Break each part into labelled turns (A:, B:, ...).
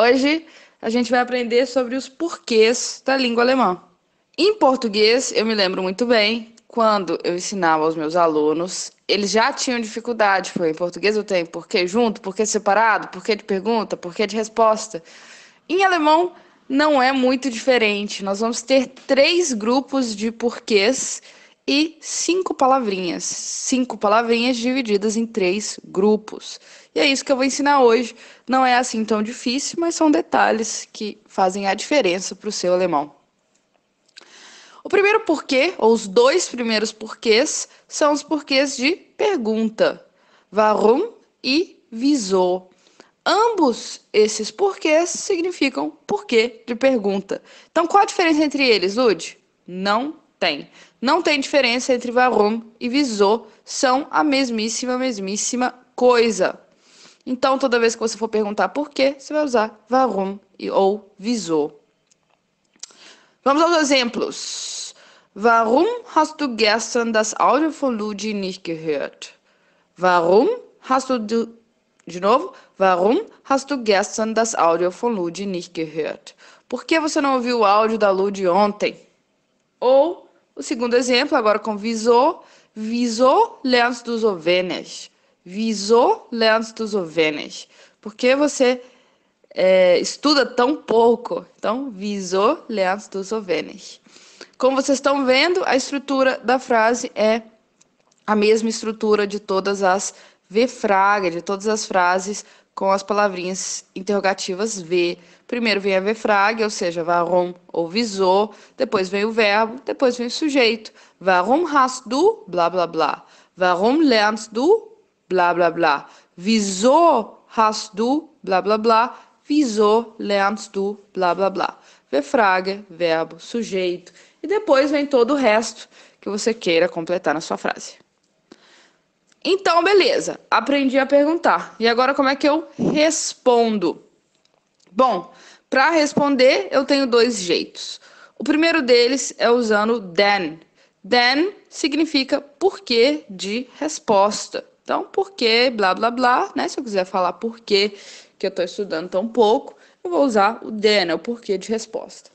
A: Hoje a gente vai aprender sobre os porquês da língua alemã. Em português, eu me lembro muito bem, quando eu ensinava aos meus alunos, eles já tinham dificuldade. Foi, em português eu tenho porquê junto, porquê separado, porquê de pergunta, porquê de resposta. Em alemão não é muito diferente. Nós vamos ter três grupos de porquês e cinco palavrinhas. Cinco palavrinhas divididas em três grupos. E é isso que eu vou ensinar hoje. Não é assim tão difícil, mas são detalhes que fazem a diferença para o seu alemão. O primeiro porquê, ou os dois primeiros porquês, são os porquês de pergunta. Warum e wieso. Ambos esses porquês significam porquê de pergunta. Então, qual a diferença entre eles, Lud? Não tem. Não tem diferença entre warum e Visor, são a mesmíssima, mesmíssima coisa. Então, toda vez que você for perguntar por quê, você vai usar e ou Visor. Vamos aos exemplos. Warum hast du gestern das Audio von Luigi nicht gehört? Warum hast du, du de novo, warum hast du gestern das Audio von Luigi nicht gehört? Por que você não ouviu o áudio da Luigi ontem? Ou o segundo exemplo, agora com visou, visou leans dos ovenes. Visou leans dos ovenes. Porque você é, estuda tão pouco. Então, visou leans dos ovenes. Como vocês estão vendo, a estrutura da frase é a mesma estrutura de todas as V-fraga, de todas as frases com as palavrinhas interrogativas V. Primeiro vem a V-frag, ou seja, warum ou visou, depois vem o verbo, depois vem o sujeito. Warum hast du? Blá, blá, blá. Warum lernst du? Blá, blá, blá. visou hast du? Blá, blá, blá. visou lernst du? Blá, blá, blá. V-frage, verbo, sujeito. E depois vem todo o resto que você queira completar na sua frase. Então, beleza, aprendi a perguntar. E agora, como é que eu respondo? Bom, para responder, eu tenho dois jeitos. O primeiro deles é usando then. Then significa porquê de resposta. Então, porquê, blá, blá, blá, né? Se eu quiser falar porquê que eu estou estudando tão pouco, eu vou usar o then, é o porquê de resposta.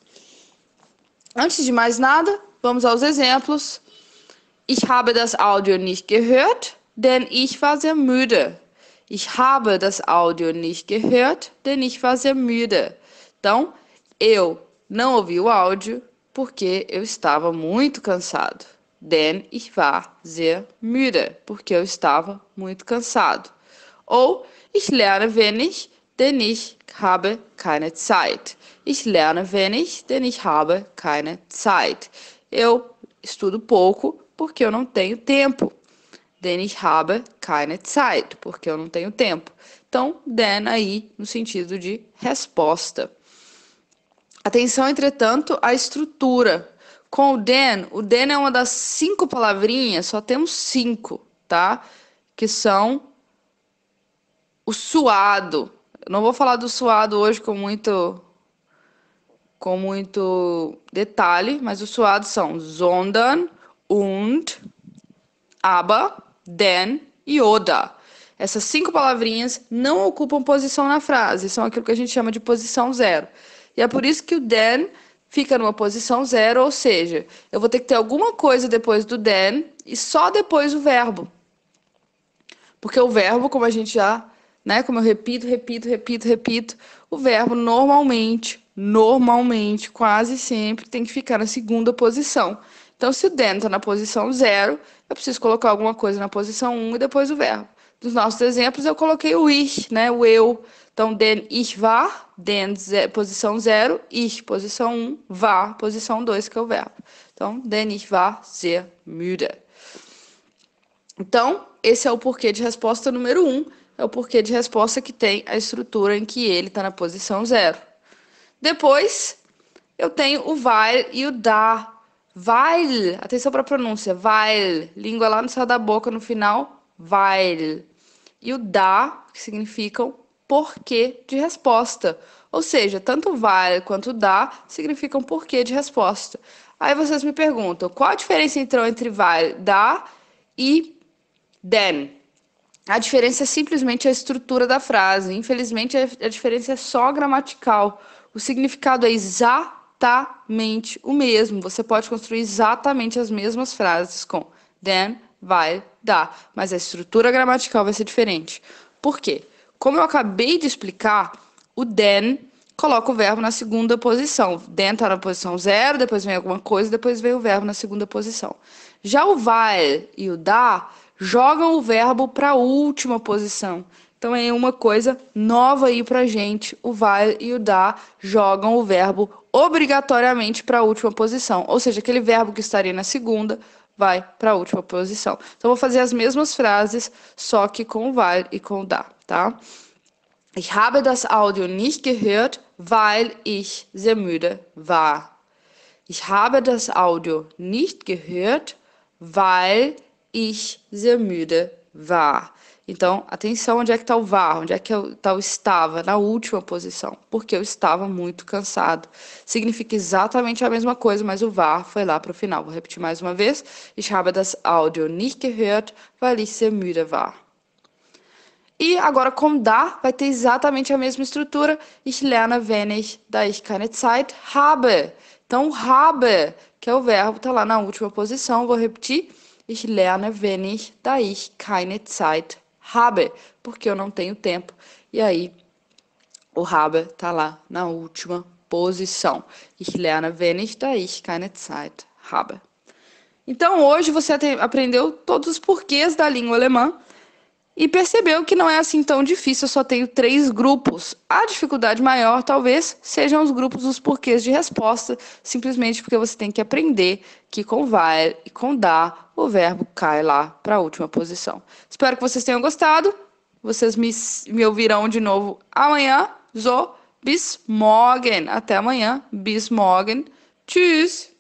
A: Antes de mais nada, vamos aos exemplos. Ich habe das Audio nicht gehört denn ich war sehr müde. Ich habe das áudio nicht gehört, denn ich war sehr müde. Então, eu não ouvi o áudio porque eu estava muito cansado. Denn ich war sehr müde, porque eu estava muito cansado. Ou ich lerne wenig, denn ich habe keine Zeit. Ich lerne wenig, denn ich habe keine Zeit. Eu estudo pouco porque eu não tenho tempo ich habe keine Zeit, porque eu não tenho tempo. Então, den aí no sentido de resposta. Atenção, entretanto, à estrutura. Com o den, o den é uma das cinco palavrinhas, só temos cinco, tá? Que são o suado. Eu não vou falar do suado hoje com muito com muito detalhe, mas o suado são sondern und aber Dan e Oda. Essas cinco palavrinhas não ocupam posição na frase, são aquilo que a gente chama de posição zero. E é por isso que o then fica numa posição zero, ou seja, eu vou ter que ter alguma coisa depois do then e só depois o verbo. Porque o verbo, como a gente já, né, como eu repito, repito, repito, repito, o verbo normalmente, normalmente, quase sempre tem que ficar na segunda posição. Então, se o then está na posição 0, eu preciso colocar alguma coisa na posição 1 um, e depois o verbo. Dos nossos exemplos, eu coloquei o ich, né? O eu. Então, den ich war, den posição 0, ich posição 1, um, war posição 2, que é o verbo. Então, den ich war sehr müde. Então, esse é o porquê de resposta número 1. Um, é o porquê de resposta que tem a estrutura em que ele está na posição 0. Depois, eu tenho o vai e o da Weil, atenção para a pronúncia, weil, língua lá no céu da boca no final, weil. E o da, que significam porquê de resposta. Ou seja, tanto vale quanto dá significam porquê de resposta. Aí vocês me perguntam, qual a diferença então entre vale, dá e den A diferença é simplesmente a estrutura da frase. Infelizmente, a diferença é só gramatical. O significado é exatamente exatamente o mesmo. Você pode construir exatamente as mesmas frases com then, vai, dá, mas a estrutura gramatical vai ser diferente. Por quê? Como eu acabei de explicar, o then coloca o verbo na segunda posição. Then está na posição zero, depois vem alguma coisa, depois vem o verbo na segunda posição. Já o vai e o dá jogam o verbo para a última posição, então é uma coisa nova aí pra gente. O vai e o dá jogam o verbo obrigatoriamente para a última posição, ou seja, aquele verbo que estaria na segunda vai para a última posição. Então vou fazer as mesmas frases, só que com o vai e com o dá, tá? Ich habe das Audio nicht gehört, weil ich sehr müde war. Ich habe das Audio nicht gehört, weil ich sehr müde war. Então, atenção onde é que está o VAR, onde é que está o estava, na última posição, porque eu estava muito cansado. Significa exatamente a mesma coisa, mas o VAR foi lá para o final. Vou repetir mais uma vez. Ich habe das Audio nicht gehört, weil ich sehr müde war. E agora com dar vai ter exatamente a mesma estrutura. Ich lerne wenig, da ich keine Zeit habe. Então, habe, que é o verbo, está lá na última posição. Vou repetir. Ich lerne wenig, da ich keine Zeit habe, porque eu não tenho tempo. E aí o habe está lá na última posição. Ich lerne wenig, da ich keine Zeit habe. Então hoje você aprendeu todos os porquês da língua alemã e percebeu que não é assim tão difícil, eu só tenho três grupos. A dificuldade maior, talvez, sejam os grupos dos porquês de resposta, simplesmente porque você tem que aprender que com vai e com dá o verbo cai lá para a última posição. Espero que vocês tenham gostado. Vocês me, me ouvirão de novo amanhã. Zo bis morgen. Até amanhã. Bis morgen. Tschüss.